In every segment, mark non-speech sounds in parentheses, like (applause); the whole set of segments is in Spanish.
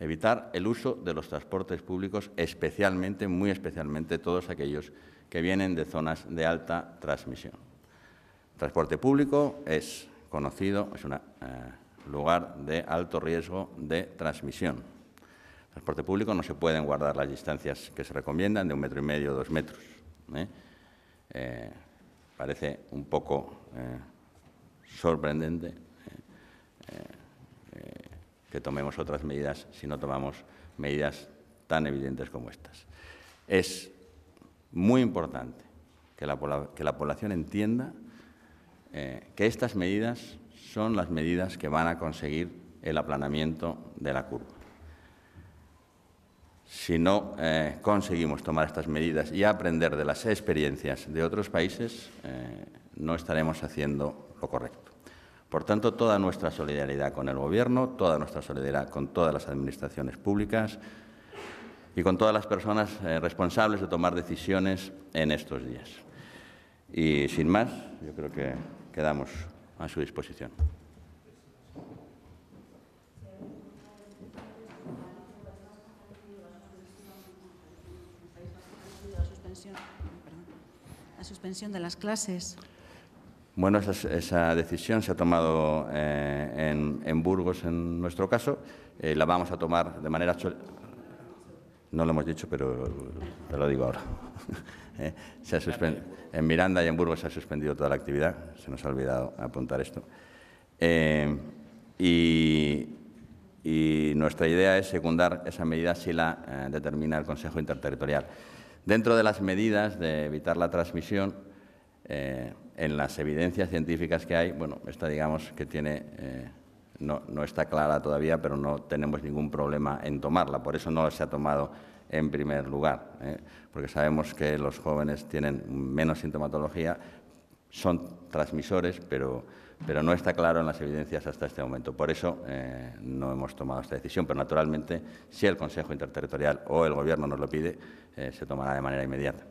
evitar el uso de los transportes públicos, especialmente, muy especialmente, todos aquellos que vienen de zonas de alta transmisión. transporte público es conocido, es un eh, lugar de alto riesgo de transmisión. transporte público no se pueden guardar las distancias que se recomiendan, de un metro y medio, dos metros. ¿eh? Eh, parece un poco sorprendente que tomemos otras medidas si no tomamos medidas tan evidentes como estas. Es muy importante que la, población entienda eh, que estas medidas son las medidas que van a conseguir el aplanamiento de la curva. Si no eh, conseguimos tomar estas medidas y aprender de las experiencias de otros países, eh, no estaremos haciendo lo correcto. Por tanto, toda nuestra solidaridad con el Gobierno, toda nuestra solidaridad con todas las administraciones públicas y con todas las personas eh, responsables de tomar decisiones en estos días. Y sin más, yo creo que quedamos a su disposición. La suspensión de las clases. Bueno, esa, decisión se ha tomado eh, en, Burgos, en nuestro caso. Eh, la vamos a tomar de manera... No lo hemos dicho, pero te lo digo ahora. (laughs) Eh, en Miranda y en Burgos se ha suspendido toda la actividad. Se nos ha olvidado apuntar esto. Y, y, nuestra idea es secundar esa medida si la determina el Consejo Interterritorial. Dentro de las medidas de evitar la transmisión, eh, en las evidencias científicas que hay, bueno, esta digamos que tiene, eh, no, está clara todavía, pero no tenemos ningún problema en tomarla, por eso no se ha tomado en primer lugar, ¿eh? porque sabemos que los jóvenes tienen menos sintomatología, son transmisores, pero, no está claro en las evidencias hasta este momento. Por eso no hemos tomado esta decisión, pero naturalmente, si el Consejo Interterritorial o el Gobierno nos lo pide, se tomará de manera inmediata.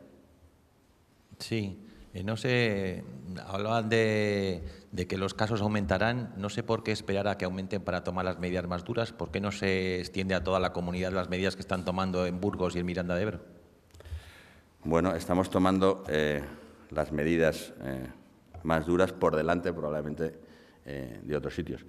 Sí. Eh, no sé, hablaban de, que los casos aumentarán. No sé por qué esperar a que aumenten para tomar las medidas más duras. ¿Por qué no se extiende a toda la comunidad las medidas que están tomando en Burgos y en Miranda de Ebro? Bueno, estamos tomando eh, las medidas eh, más duras por delante probablemente de otros sitios.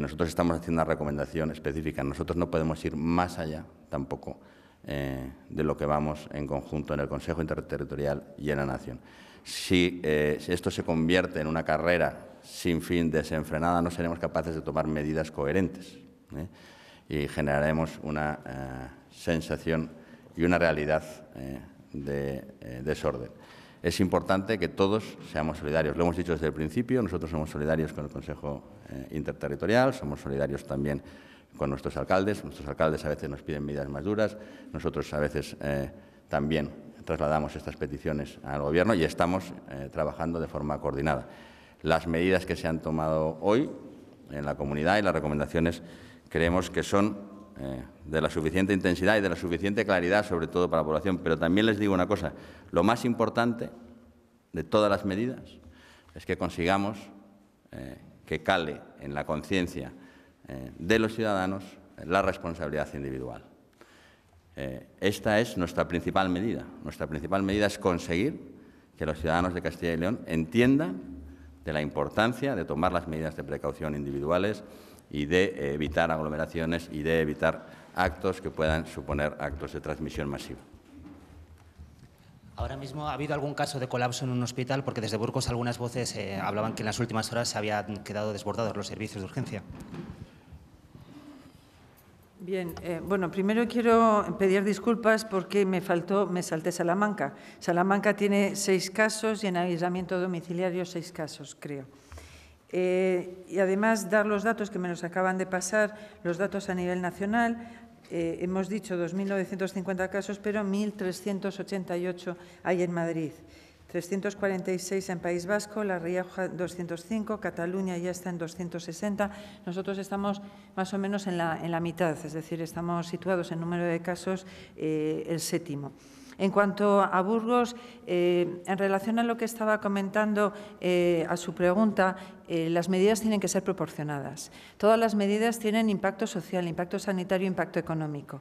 nosotros estamos haciendo una recomendación específica. Nosotros no podemos ir más allá tampoco de lo que vamos en conjunto en el Consejo Interterritorial y en la Nación. Eh, si esto se convierte en una carrera sin fin desenfrenada, no seremos capaces de tomar medidas coherentes ¿eh? y generaremos una eh, sensación y una realidad de desorden. Es importante que todos seamos solidarios. Lo hemos dicho desde el principio, nosotros somos solidarios con el Consejo Interterritorial, somos solidarios también con nuestros alcaldes. Nuestros alcaldes a veces nos piden medidas más duras, nosotros a veces también trasladamos estas peticiones al Gobierno y estamos eh, trabajando de forma coordinada. Las medidas que se han tomado hoy en la comunidad y las recomendaciones creemos que son eh, de la suficiente intensidad y de la suficiente claridad, sobre todo para la población. Pero también les digo una cosa, lo más importante de todas las medidas es que consigamos eh, que cale en la conciencia de los ciudadanos la responsabilidad individual. Eh, esta es nuestra principal medida. Nuestra principal medida es conseguir que los ciudadanos de Castilla y León entiendan de la importancia de tomar las medidas de precaución individuales y de evitar aglomeraciones y de evitar actos que puedan suponer actos de transmisión masiva. Ahora mismo ha habido algún caso de colapso en un hospital porque desde Burgos algunas voces eh, hablaban que en las últimas horas se habían quedado desbordados los servicios de urgencia. Bien, eh, bueno, primero quiero pedir disculpas porque me faltó, me salté Salamanca. Salamanca tiene seis casos y en aislamiento domiciliario seis casos, creo. Eh, y además dar los datos que me los acaban de pasar, los datos a nivel nacional. Eh, hemos dicho 2.950 casos, pero 1.388 hay en Madrid. 346 en País Vasco, La Rioja 205, Cataluña ya está en 260. Nosotros estamos más o menos en la, en la mitad, es decir, estamos situados en número de casos eh, el séptimo. En cuanto a Burgos, eh, en relación a lo que estaba comentando eh, a su pregunta, eh, las medidas tienen que ser proporcionadas. Todas las medidas tienen impacto social, impacto sanitario, impacto económico.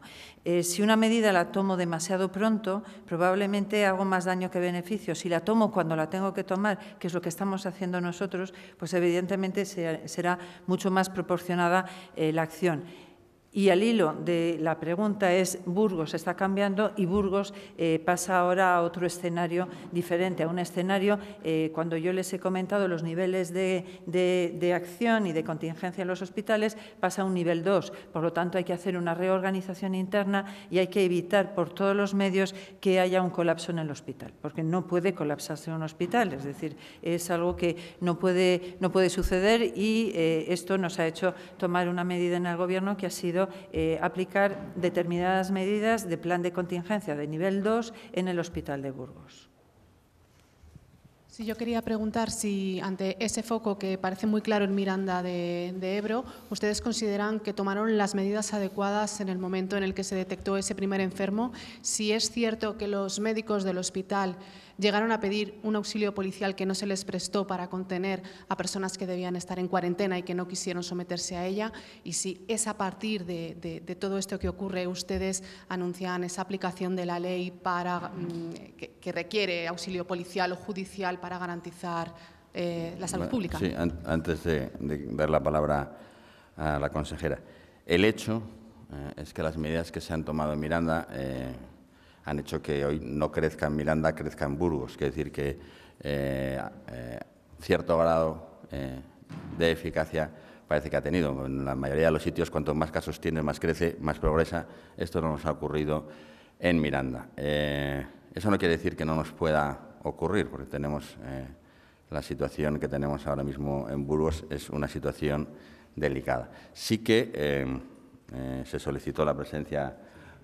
si una medida la tomo demasiado pronto, probablemente hago más daño que beneficio. Si la tomo cuando la tengo que tomar, que es lo que estamos haciendo nosotros, pues evidentemente será mucho más proporcionada la acción. Y al hilo de la pregunta es, Burgos está cambiando y Burgos eh, pasa ahora a otro escenario diferente, a un escenario, eh, cuando yo les he comentado los niveles de, acción y de contingencia en los hospitales, pasa a un nivel 2. Por lo tanto, hay que hacer una reorganización interna y hay que evitar por todos los medios que haya un colapso en el hospital, porque no puede colapsarse un hospital. Es decir, es algo que no puede, no puede suceder y eh, esto nos ha hecho tomar una medida en el Gobierno que ha sido eh, aplicar determinadas medidas de plan de contingencia de nivel 2 en el Hospital de Burgos. Sí, yo quería preguntar si ante ese foco que parece muy claro en Miranda de, Ebro, ustedes consideran que tomaron las medidas adecuadas en el momento en el que se detectó ese primer enfermo. Si es cierto que los médicos del hospital Llegaron a pedir un auxilio policial que no se les prestó para contener a personas que debían estar en cuarentena y que no quisieron someterse a ella. Y si es a partir de, todo esto que ocurre, ustedes anuncian esa aplicación de la ley para, mm, que, requiere auxilio policial o judicial para garantizar eh, la salud pública. Sí, antes de, dar la palabra a la consejera. El hecho eh, es que las medidas que se han tomado en Miranda... Eh, han hecho que hoy no crezca en Miranda, crezca en Burgos. ...es decir que eh, eh, cierto grado eh, de eficacia parece que ha tenido. En la mayoría de los sitios, cuanto más casos tiene, más crece, más progresa. Esto no nos ha ocurrido en Miranda. eso no quiere decir que no nos pueda ocurrir, porque tenemos la situación que tenemos ahora mismo en Burgos es una situación delicada. Sí que se solicitó la presencia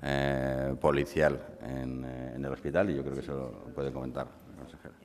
eh, policial eh, en, el hospital y yo creo que eso lo puede comentar el consejero.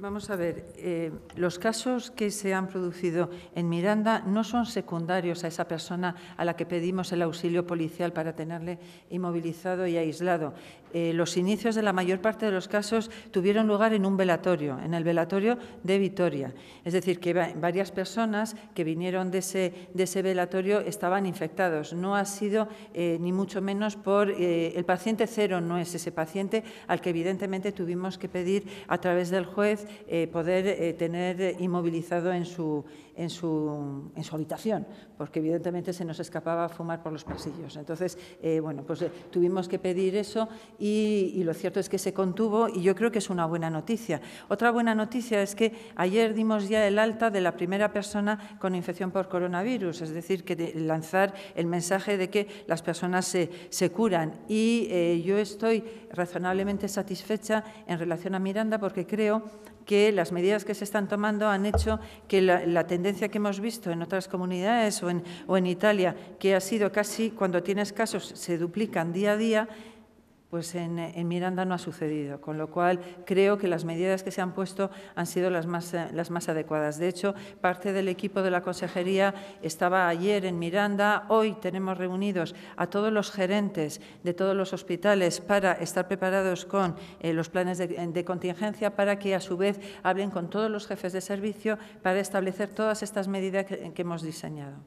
Vamos a ver, eh, los casos que se han producido en Miranda no son secundarios a esa persona a la que pedimos el auxilio policial para tenerle inmovilizado y aislado. Eh, los inicios de la mayor parte de los casos tuvieron lugar en un velatorio, en el velatorio de Vitoria. Es decir, que varias personas que vinieron de ese, de ese velatorio estaban infectados. No ha sido eh, ni mucho menos por el paciente cero, no es ese paciente al que evidentemente tuvimos que pedir a través del juez eh, poder eh, tener inmovilizado en su, en, su, en su habitación, porque evidentemente se nos escapaba fumar por los pasillos. Entonces, eh, bueno, pues tuvimos que pedir eso y, lo cierto es que se contuvo y yo creo que es una buena noticia. Otra buena noticia es que ayer dimos ya el alta de la primera persona con infección por coronavirus, es decir, que lanzar el mensaje de que las personas se, se curan. Y yo estoy razonablemente satisfecha en relación a Miranda porque creo que las medidas que se están tomando han hecho que la, tendencia que hemos visto en otras comunidades o en, o en Italia, que ha sido casi cuando tienes casos se duplican día a día, pues en, Miranda no ha sucedido, con lo cual creo que las medidas que se han puesto han sido eh, las más, adecuadas. De hecho, parte del equipo de la consejería estaba ayer en Miranda, hoy tenemos reunidos a todos los gerentes de todos los hospitales para estar preparados con eh, los planes de, contingencia, para que a su vez hablen con todos los jefes de servicio para establecer todas estas medidas que hemos diseñado.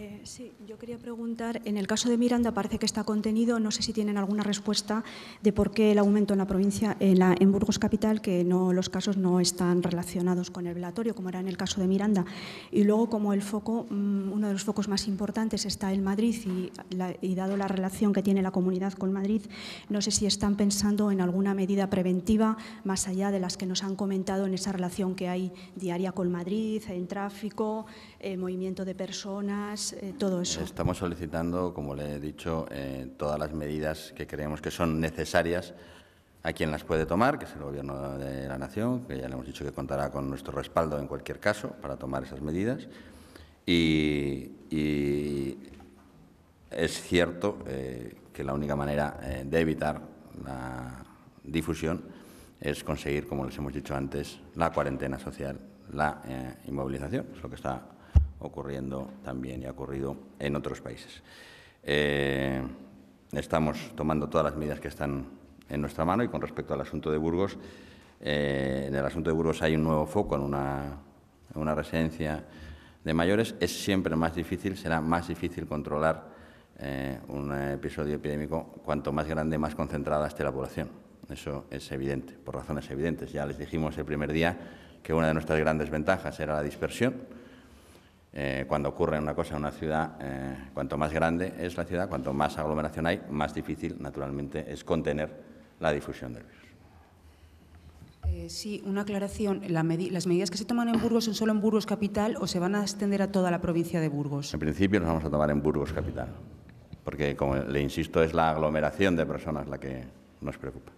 Eh, sí, yo quería preguntar, en el caso de Miranda parece que está contenido, no sé si tienen alguna respuesta de por qué el aumento en la provincia, en, Burgos Capital, que no, los casos no están relacionados con el velatorio, como era en el caso de Miranda. Y luego, como el foco, mm, uno de los focos más importantes está en Madrid y, dado la relación que tiene la comunidad con Madrid, no sé si están pensando en alguna medida preventiva más allá de las que nos han comentado en esa relación que hay diaria con Madrid, en tráfico, eh, movimiento de personas eh, todo eso? Estamos solicitando, como le he dicho, eh, todas las medidas que creemos que son necesarias a quien las puede tomar, que es el Gobierno de la Nación, que ya le hemos dicho que contará con nuestro respaldo en cualquier caso para tomar esas medidas. Y, es cierto eh, que la única manera de evitar la difusión es conseguir, como les hemos dicho antes, la cuarentena social, la inmovilización, es lo que está ocurriendo también y ha ocurrido en otros países. Eh, estamos tomando todas las medidas que están en nuestra mano y con respecto al asunto de Burgos, eh, en el asunto de Burgos hay un nuevo foco en una, una, residencia de mayores. Es siempre más difícil, será más difícil controlar eh, un episodio epidémico cuanto más grande, más concentrada esté la población. Eso es evidente, por razones evidentes. Ya les dijimos el primer día que una de nuestras grandes ventajas era la dispersión eh, cuando ocurre una cosa en una ciudad, eh, cuanto más grande es la ciudad, cuanto más aglomeración hay, más difícil, naturalmente, es contener la difusión del virus. Eh, sí, una aclaración. ¿Las medidas que se toman en Burgos son solo en Burgos Capital o se van a extender a toda la provincia de Burgos? En principio nos vamos a tomar en Burgos Capital, porque, como le insisto, es la aglomeración de personas la que nos preocupa.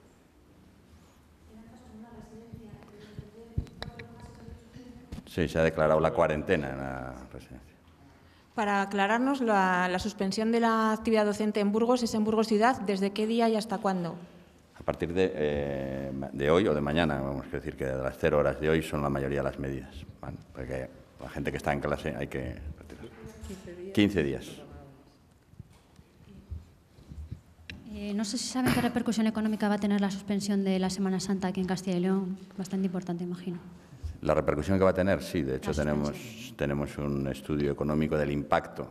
Sí, se ha declarado la cuarentena en la residencia. Para aclararnos, la, suspensión de la actividad docente en Burgos es en Burgos Ciudad, ¿desde qué día y hasta cuándo? A partir de, eh, hoy o de mañana, vamos a decir que de las cero horas de hoy son la mayoría de las medidas, porque la gente que está en clase hay que retirar. 15 días. Eh, no sé si saben qué repercusión económica va a tener la suspensión de la Semana Santa aquí en Castilla y León. Bastante importante, imagino. La repercusión que va a tener, sí, de hecho tenemos, tenemos un estudio económico del impacto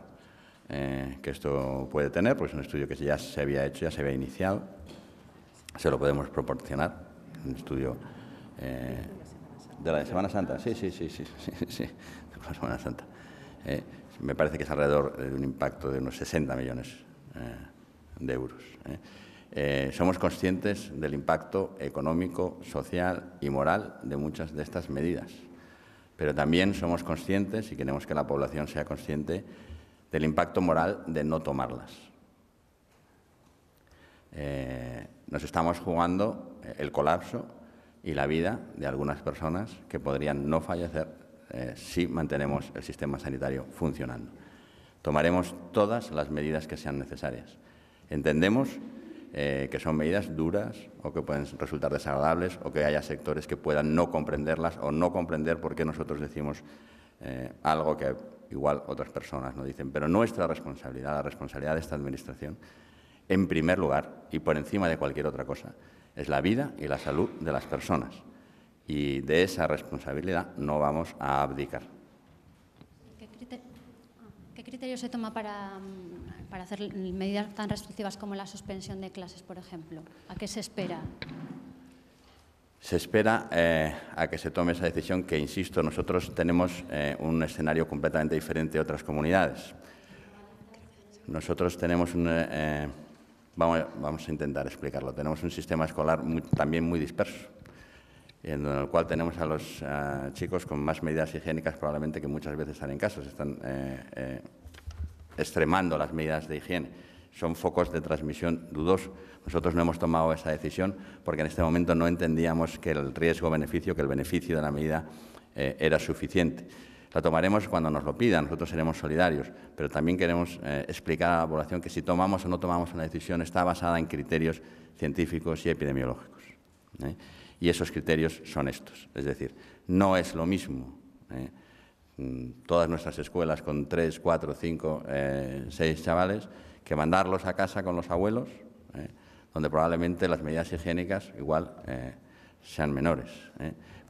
eh, que esto puede tener, pues un estudio que ya se había hecho, ya se había iniciado, se lo podemos proporcionar, un estudio eh, de la de Semana Santa, sí, sí, sí, sí, sí, de Semana Santa. Eh, me parece que es alrededor de un impacto de unos 60 millones de euros. Eh, somos conscientes del impacto económico, social y moral de muchas de estas medidas. Pero también somos conscientes y queremos que la población sea consciente del impacto moral de no tomarlas. Eh, nos estamos jugando eh, el colapso y la vida de algunas personas que podrían no fallecer si mantenemos el sistema sanitario funcionando. Tomaremos todas las medidas que sean necesarias. Entendemos eh, que son medidas duras o que pueden resultar desagradables o que haya sectores que puedan no comprenderlas o no comprender por qué nosotros decimos eh, algo que igual otras personas no dicen. Pero nuestra responsabilidad, la responsabilidad de esta Administración, en primer lugar y por encima de cualquier otra cosa, es la vida y la salud de las personas. Y de esa responsabilidad no vamos a abdicar criterio se toma para, mm, para hacer medidas tan restrictivas como la suspensión de clases, por ejemplo? ¿A qué se espera? Se espera eh, a que se tome esa decisión que, insisto, nosotros tenemos eh, un escenario completamente diferente a otras comunidades. Nosotros tenemos un... Eh, vamos, vamos, a intentar explicarlo. Tenemos un sistema escolar también muy disperso, en el cual tenemos a los chicos con más medidas higiénicas probablemente que muchas veces están en casa. Están extremando las medidas de higiene. Son focos de transmisión dudosos. Nosotros no hemos tomado esa decisión porque en este momento no entendíamos que el riesgo-beneficio, que el beneficio de la medida eh, era suficiente. La tomaremos cuando nos lo pidan, nosotros seremos solidarios, pero también queremos eh, explicar a la población que si tomamos o no tomamos una decisión está basada en criterios científicos y epidemiológicos. ¿eh? Y esos criterios son estos. Es decir, no es lo mismo Mm, todas nuestras escuelas con tres, cuatro, cinco, eh, seis chavales, que mandarlos a casa con los abuelos, eh, donde probablemente las medidas higiénicas igual eh, sean menores.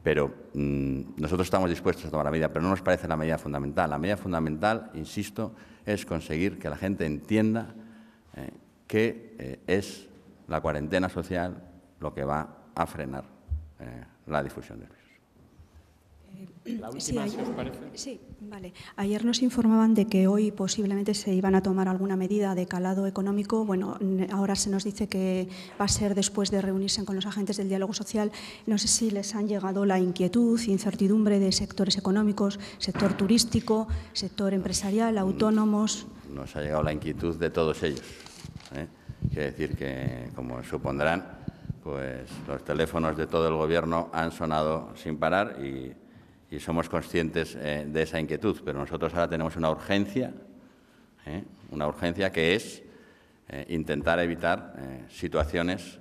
Pero mm, nosotros estamos dispuestos a tomar la medida, pero no nos parece la medida fundamental. La medida fundamental, insisto, es conseguir que la gente entienda que es la cuarentena social lo que va a frenar la difusión del virus. Eh, la última, ayer, si os parece. Sí, vale. Ayer nos informaban de que hoy posiblemente se iban a tomar alguna medida de calado económico. Bueno, ahora se nos dice que va a ser después de reunirse con los agentes del diálogo social. No sé si les han llegado la inquietud, incertidumbre de sectores económicos, sector turístico, sector empresarial, mm, autónomos. Nos ha llegado la inquietud de todos ellos. ¿eh? decir que, como supondrán, pues los teléfonos de todo el Gobierno han sonado sin parar y y somos conscientes eh, de esa inquietud, pero nosotros ahora tenemos una urgencia, eh, una urgencia que es eh, intentar evitar situaciones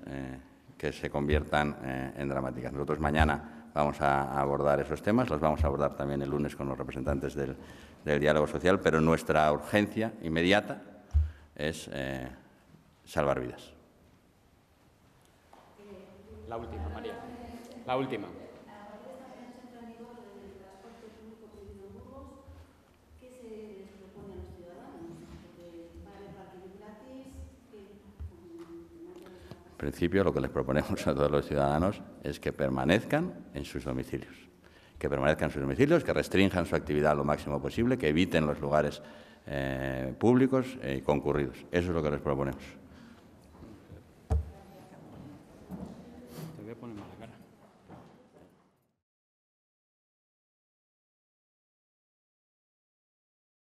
que se conviertan en dramáticas. Nosotros mañana vamos a abordar esos temas, los vamos a abordar también el lunes con los representantes del, del diálogo social, pero nuestra urgencia inmediata es salvar vidas. La última, María. La última. En principio lo que les proponemos a todos los ciudadanos es que permanezcan en sus domicilios, que permanezcan en sus domicilios, que restrinjan su actividad lo máximo posible, que eviten los lugares eh, públicos y eh, concurridos. Eso es lo que les proponemos.